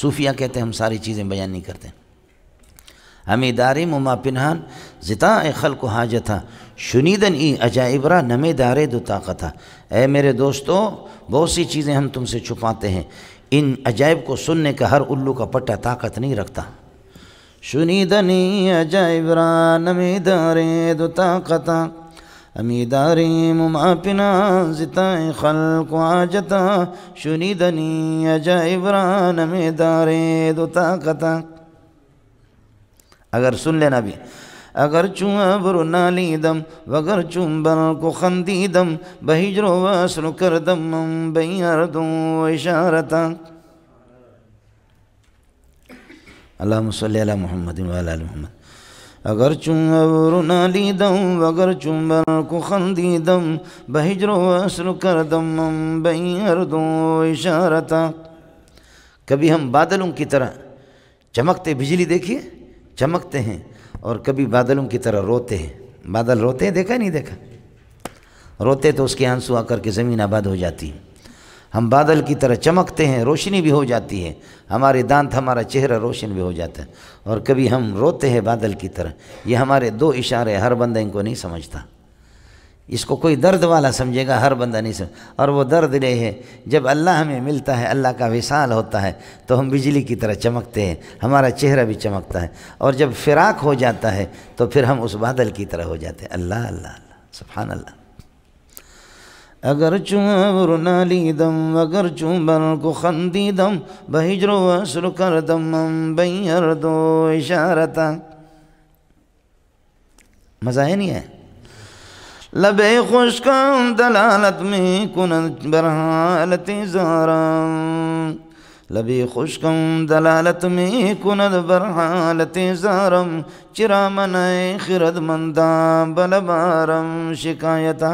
सूफिया कहते हैं हम सारी चीज़ें बयान नहीं करते हम दार पिनहान ज़िता खल को हाज था शुनीदन ई अजाइबरा नमे दारे दो ताकत था ए मेरे दोस्तों बहुत सी चीज़ें हम तुमसे छुपाते हैं इन अजायब को सुनने का हर उल्लू का पट्टा ताकत नहीं रखता शुनीदनी अजाइबरा नमे दारे दो ताकत मुमापिना जिताए زتا خلق عاجتا شنيدني أجائب ران ميداري دو طاقتا अगर सुन लेना भी अगर चूँ अबर नालीदम वगर बल को खंदीदम बहिजरो वसरु कर दम बैर अरदू इशारता अल्लाह सल मोहम्मद वाल मोहम्मद अगर चुम न लीदम अगर चुम्बर को दम बहिजरो असर कर दम बहर दो इशारता कभी हम बादलों की तरह चमकते बिजली देखिए चमकते हैं और कभी बादलों की तरह रोते हैं बादल रोते हैं देखा नहीं देखा रोते तो उसके आंसू आकर के ज़मीन आबाद हो जाती है हम बादल की तरह चमकते हैं रोशनी भी हो जाती है हमारे दांत हमारा चेहरा रोशन भी हो जाता है और कभी हम रोते हैं बादल की तरह ये हमारे दो इशारे हर बंदा इनको नहीं समझता इसको कोई दर्द वाला समझेगा हर बंदा नहीं समझ और वो दर्द नहीं है जब अल्लाह हमें मिलता है अल्लाह का विशाल होता है तो हम बिजली की तरह चमकते हैं हमारा चेहरा भी चमकता है और जब फिराक हो जाता है तो फिर हम उस बादल की तरह हो जाते हैं अल्लाह अल्लाह अल्लाह सुबहान अल्लाह अगर चूँ अबर अगर चूँ बर को दम बहिजरो असर कर दम बैर दो इशारता मज़ा है नहीं है लबे खुशका दलालत में कुन बरहालत जारम लबे खुशकम दलालत में कुनद बरहालत जारम चिरा मन खिरद मंदा बलबारम शिकायता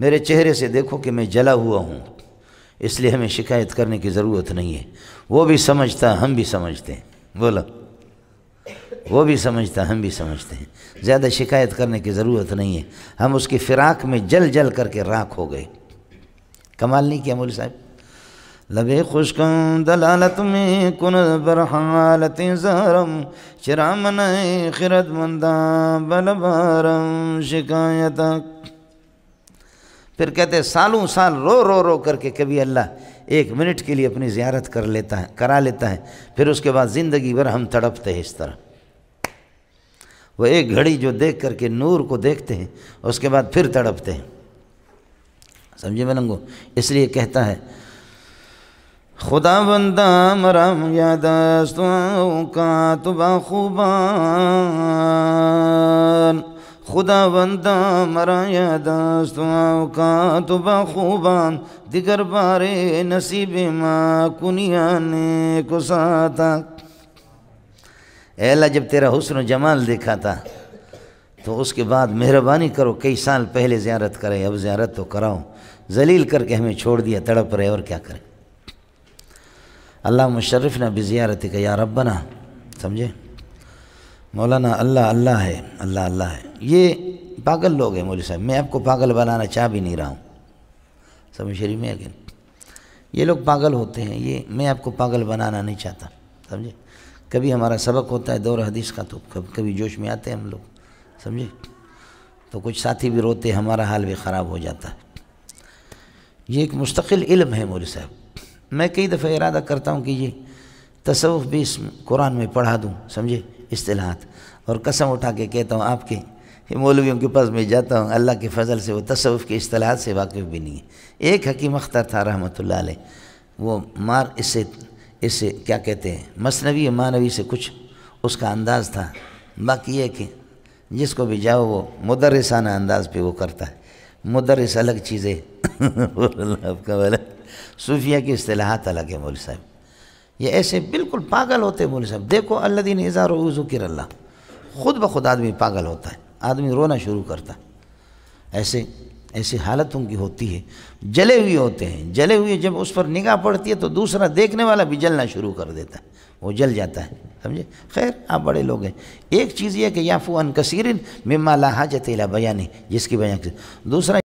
मेरे चेहरे से देखो कि मैं जला हुआ हूँ इसलिए हमें शिकायत करने की ज़रूरत नहीं है वो भी समझता हम भी समझते हैं बोला वो भी समझता हम भी समझते हैं ज़्यादा शिकायत करने की ज़रूरत नहीं है हम उसकी फ़िराक में जल जल करके राख हो गए कमाल नहीं किया मोल साहब लबे खुशक दलालत में कुन बरहालत चिरा मन खिरत मंदा बलबारम शिकायत फिर कहते सालों साल रो रो रो करके कभी अल्लाह एक मिनट के लिए अपनी ज़्यारत कर लेता है करा लेता है फिर उसके बाद ज़िंदगी भर हम तड़पते हैं इस तरह वह एक घड़ी जो देख करके नूर को देखते हैं उसके बाद फिर तड़पते हैं समझे मलंगो इसलिए कहता है खुदा बंदा मरम याद का तुबा खुबान खुदा बंदा मराया दास दुआओं का तुबा खूबान दिगर बारे नसीब माँ कुनिया ने कुसा था एला जब तेरा हुसन जमाल देखा था तो उसके बाद मेहरबानी करो कई साल पहले ज़्यारत करें अब ज़्यारत तो कराओ जलील करके हमें छोड़ दिया तड़प रहे और क्या करें अल्लाह मुशर्रफ ना बिज़ियारत का या बना समझे मौलाना अल्लाह अल्लाह है अल्लाह अल्लाह है ये पागल लोग हैं मोदी साहब मैं आपको पागल बनाना चाह भी नहीं रहा हूँ समझ शरीफ में लेकिन ये लोग पागल होते हैं ये मैं आपको पागल बनाना नहीं चाहता समझे कभी हमारा सबक होता है दौर हदीस का तो कभी जोश में आते हैं हम लोग समझे तो कुछ साथी भी रोते हमारा हाल भी ख़राब हो जाता है ये एक मुस्तकिल इल्म है मोरी साहब मैं कई दफ़े इरादा करता हूँ कि ये तसवुफ़ भी इस कुरान में पढ़ा दूँ समझे इस्तेलाहत और कसम उठा के कहता हूँ आपके मौलवियों के पास मैं जाता हूँ अल्लाह के फजल से वो तसवुफ़ की असलाहत से वाकिफ़ भी नहीं है एक हकीम अख्तर था रहमत आल वो मार इससे इससे क्या कहते हैं मसनवी मानवी से कुछ उसका अंदाज़ था बाकी ये कि जिसको भी जाओ वो मदरसाना अंदाज़ पर वो करता है मदरस अलग चीज़ें आपका सूफिया की असलाहत अलग है मोल साहब ये ऐसे बिल्कुल पागल होते हैं मौल साहब देखो अल्लादीन इज़ार उज़ुकर अल्लाह ख़ुद ब खुद आदमी पागल होता है आदमी रोना शुरू करता ऐसे ऐसी हालत उनकी होती है जले हुए होते हैं जले हुए जब उस पर निगाह पड़ती है तो दूसरा देखने वाला भी जलना शुरू कर देता है वो जल जाता है समझे खैर आप बड़े लोग हैं एक चीज़ यह कि याफू अन कसीरिन मिम्मा ला हाजत बयानी जिसकी वजह से दूसरा